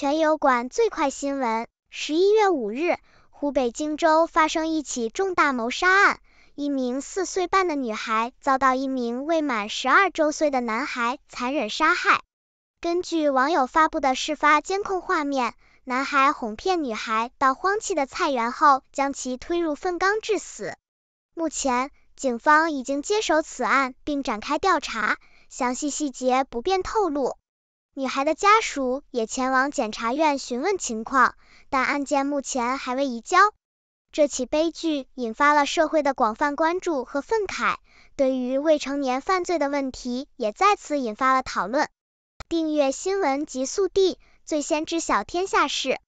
全友馆最快新闻：十一月五日，湖北荆州发生一起重大谋杀案，一名四岁半的女孩遭到一名未满十二周岁的男孩残忍杀害。根据网友发布的事发监控画面，男孩哄骗女孩到荒弃的菜园后，将其推入粪缸致死。目前，警方已经接手此案并展开调查，详细细节不便透露。女孩的家属也前往检察院询问情况，但案件目前还未移交。这起悲剧引发了社会的广泛关注和愤慨，对于未成年犯罪的问题也再次引发了讨论。订阅新闻极速递，最先知晓天下事。